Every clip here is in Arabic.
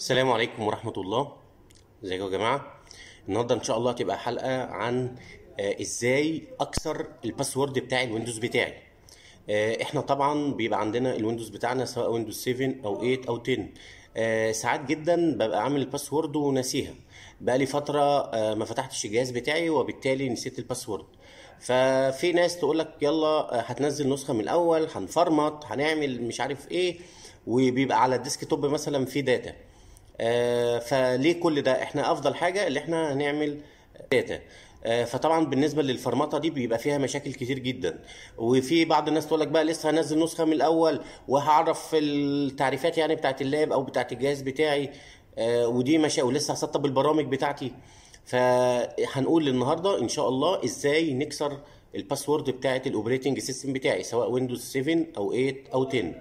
السلام عليكم ورحمة الله ازيكم يا جماعة النهاردة ان شاء الله هتبقى حلقة عن آه، ازاي اكسر الباسورد بتاع الويندوز بتاعي آه، احنا طبعا بيبقى عندنا الويندوز بتاعنا سواء ويندوز 7 او 8 او 10 آه، ساعات جدا ببقى عامل الباسورد وناسيها لي فتره ما فتحتش الجهاز بتاعي وبالتالي نسيت الباسورد ففي ناس تقول لك يلا هتنزل نسخه من الاول هنفرمط هنعمل مش عارف ايه وبيبقى على الديسك توب مثلا في داتا آه، فليه كل ده احنا افضل حاجه اللي احنا هنعمل داتا آه، فطبعا بالنسبه للفرمطه دي بيبقى فيها مشاكل كتير جدا وفي بعض الناس تقول لك بقى لسه هنزل نسخه من الاول وهعرف التعريفات يعني بتاعت اللاب او بتاعت الجهاز بتاعي آه، ودي مشا ولسه هسطب البرامج بتاعتي فهنقول النهارده ان شاء الله ازاي نكسر الباسورد بتاعت الاوبريتنج سيستم بتاعي سواء ويندوز 7 او 8 او 10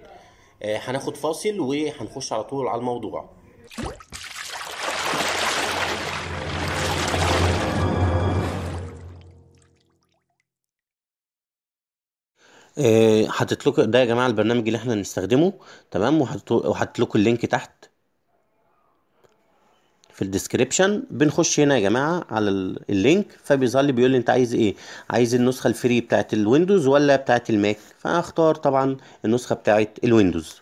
هناخد فاصل وهنخش على طول على الموضوع آه، حاطط لكم ده يا جماعه البرنامج اللي احنا هنستخدمه تمام وحاطط لكم اللينك تحت في الديسكريبشن بنخش هنا يا جماعه على اللينك فبيظهر لي بيقول لي انت عايز ايه عايز النسخه الفري بتاعه الويندوز ولا بتاعه الماك فاختار طبعا النسخه بتاعه الويندوز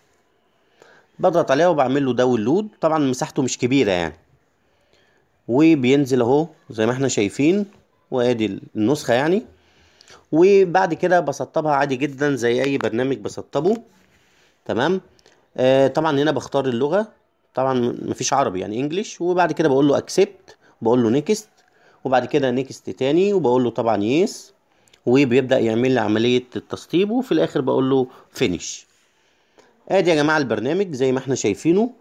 بضغط عليها وبعمل له داونلود طبعا مساحته مش كبيره يعني وبينزل اهو زي ما احنا شايفين وادي النسخه يعني وبعد كده بسطبها عادي جدا زي اي برنامج بسطبه تمام آه طبعا هنا بختار اللغه طبعا مفيش عربي يعني انجليش وبعد كده بقول له اكسبت بقول له نيكست وبعد كده نيكست تاني وبقول له طبعا يس وبيبدا يعمل لي عمليه التسطيب وفي الاخر بقول له فينيش ادي يا جماعه البرنامج زي ما احنا شايفينه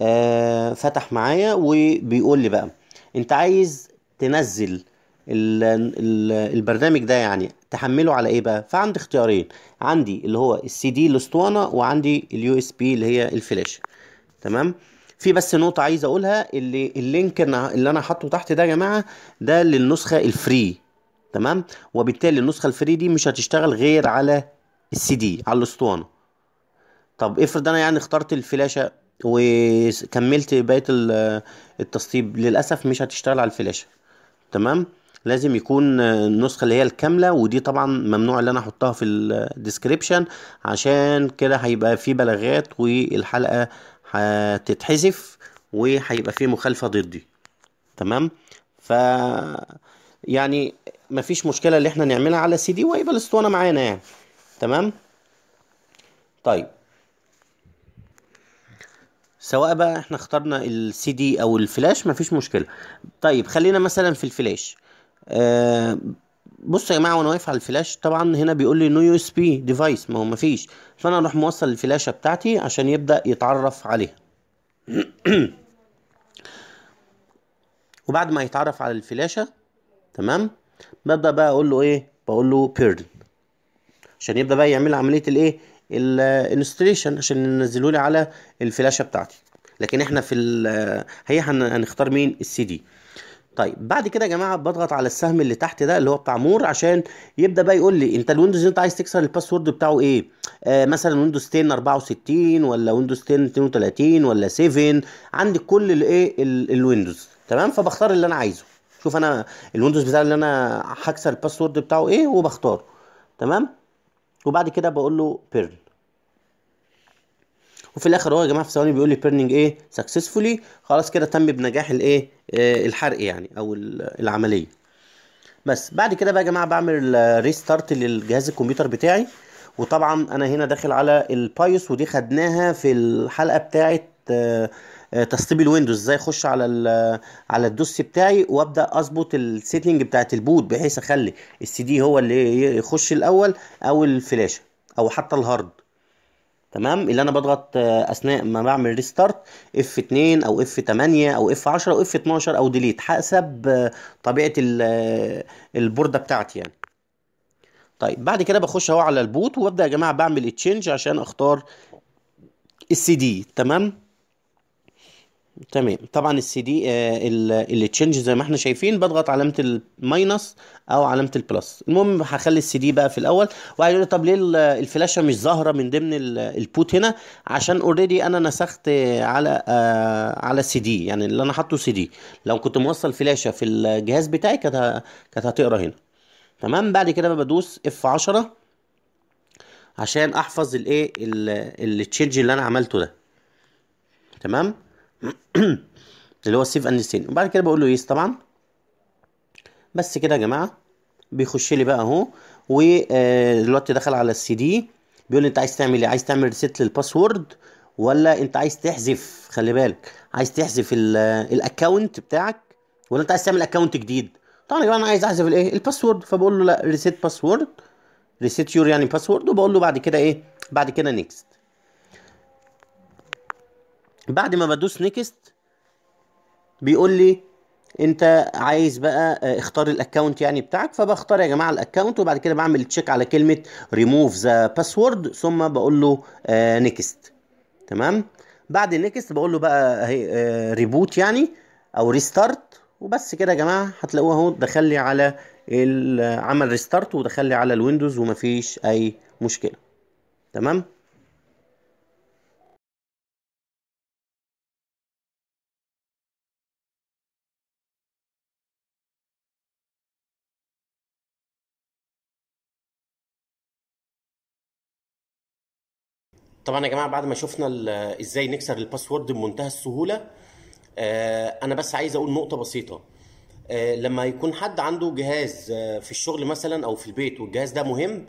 آه فتح معايا وبيقول لي بقى انت عايز تنزل البرنامج ده يعني تحمله على ايه بقى فعندي اختيارين عندي اللي هو السي دي الاسطوانه وعندي اليو اس بي اللي هي الفلاش تمام في بس نقطه عايز اقولها اللي اللينك اللي انا حاطه تحت ده يا جماعه ده للنسخه الفري تمام وبالتالي النسخه الفري دي مش هتشتغل غير على السي دي على الاسطوانه طب افرض انا يعني اخترت الفلاشه وكملت بقيه التسطيب للاسف مش هتشتغل على الفلاشه تمام لازم يكون النسخه اللي هي الكامله ودي طبعا ممنوع ان انا احطها في الديسكريبشن عشان كده هيبقى في بلاغات والحلقه هتتحذف وهيبقى في مخالفه ضدي تمام ف يعني مفيش مشكله اللي احنا نعملها على سي دي وهيبقى الاسطوانه معانا يعني تمام طيب سواء بقى احنا اخترنا السي دي او الفلاش مفيش مشكله طيب خلينا مثلا في الفلاش آه، بصوا يا جماعه وانا واقف على الفلاش طبعا هنا بيقول لي نو يو اس بي ديفايس ما هو مفيش فانا اروح موصل الفلاشه بتاعتي عشان يبدا يتعرف عليها وبعد ما يتعرف على الفلاشه تمام ببدا بقى اقول له ايه بقول له بيرن عشان يبدا بقى يعمل عمليه الايه الانستليشن عشان ينزلوا لي على الفلاشه بتاعتي لكن احنا في هي هنختار مين السي دي طيب بعد كده يا جماعه بضغط على السهم اللي تحت ده اللي هو بتاع مور عشان يبدا بقى يقول لي انت الويندوز انت عايز تكسر الباسورد بتاعه ايه آه مثلا ويندوز 10 64 ولا ويندوز 10 32 ولا 7 عندك كل الايه الويندوز تمام فبختار اللي انا عايزه شوف انا الويندوز بتاع اللي انا هكسر الباسورد بتاعه ايه وبختاره تمام وبعد كده بقول له بيرن وفي الاخر هو يا جماعه في ثواني بيقول لي بيرنينج ايه سكسسفولي خلاص كده تم بنجاح الايه الحرق يعني او العمليه بس بعد كده بقى يا جماعه بعمل ريستارت للجهاز الكمبيوتر بتاعي وطبعا انا هنا داخل على البايوس ودي خدناها في الحلقه بتاعه آه، آه، تسطيب الويندوز ازاي اخش على على الدوس بتاعي وابدا اظبط السيتنج بتاعه البوت بحيث اخلي السي دي هو اللي يخش الاول او الفلاشه او حتى الهارد تمام اللي انا بضغط آه، اثناء ما بعمل ريستارت اف 2 او اف 8 او اف 10 او اف 12 او ديليت حسب آه، طبيعه آه، البورده بتاعتي يعني طيب بعد كده بخش اهو على البوت وابدا يا جماعه بعمل تشينج عشان اختار السي دي تمام تمام طبعا السي دي اللي تشينج زي ما احنا شايفين بضغط علامه الماينس او علامه البلس المهم هخلي السي دي بقى في الاول وبعد يقول طب ليه الفلاشه مش ظاهره من ضمن البوت هنا عشان اوريدي انا نسخت على آه على السي دي يعني اللي انا حاطه سي دي لو كنت موصل فلاشه في الجهاز بتاعي كانت كانت هتقرا هنا تمام بعد كده بدوس اف 10 عشان احفظ الايه التشنج اللي انا عملته ده تمام اللي هو سيف اند سين وبعد كده بقول له يس طبعا بس كده يا جماعه بيخش لي بقى اهو ودلوقتي آه، دخل على السي دي بيقول لي انت عايز تعمل ايه عايز تعمل ريسيت للباسورد ولا انت عايز تحذف خلي بالك عايز تحذف آه، الاكونت بتاعك ولا انت عايز تعمل اكونت جديد طبعا يا جماعه انا عايز احذف الايه الباسورد فبقول له لا ريسيت باسورد ريسيت يور يعني باسورد وبقول له بعد كده ايه بعد كده نيكست بعد ما بدوس نيكست بيقول لي انت عايز بقى آه، اختار الاكونت يعني بتاعك فبختار يا جماعه الاكونت وبعد كده بعمل تشيك على كلمه ريموف ذا باسورد ثم بقول له نيكست آه، تمام بعد نيكست بقول له بقى ريبوت آه، يعني او ريستارت وبس كده يا جماعه هتلاقوه اهو دخل لي على عمل ريستارت ودخل لي على الويندوز ومفيش اي مشكله تمام طبعا يا جماعه بعد ما شفنا ازاي نكسر الباسورد بمنتهى السهوله آه، انا بس عايز اقول نقطه بسيطه آه، لما يكون حد عنده جهاز آه، في الشغل مثلا او في البيت والجهاز ده مهم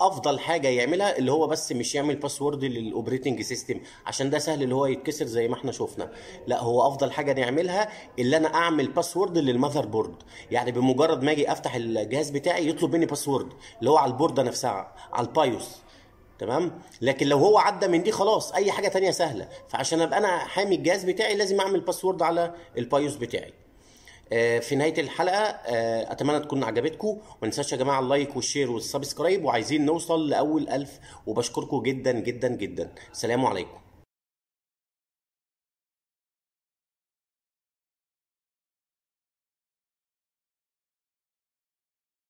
افضل حاجه يعملها اللي هو بس مش يعمل باسورد للاوبريتنج سيستم عشان ده سهل اللي هو يتكسر زي ما احنا شفنا لا هو افضل حاجه نعملها اللي انا اعمل باسورد للماذر بورد يعني بمجرد ما اجي افتح الجهاز بتاعي يطلب مني باسورد اللي هو على البورده نفسها على البايوس تمام لكن لو هو عدى من دي خلاص اي حاجه تانية سهله فعشان ابقى انا حامي الجهاز بتاعي لازم اعمل باسورد على البايوس بتاعي آه، في نهايه الحلقه آه، اتمنى تكون عجبتكم وما تنساش يا جماعه اللايك والشير والسبسكرايب وعايزين نوصل لاول ألف وبشكركم جدا جدا جدا سلام عليكم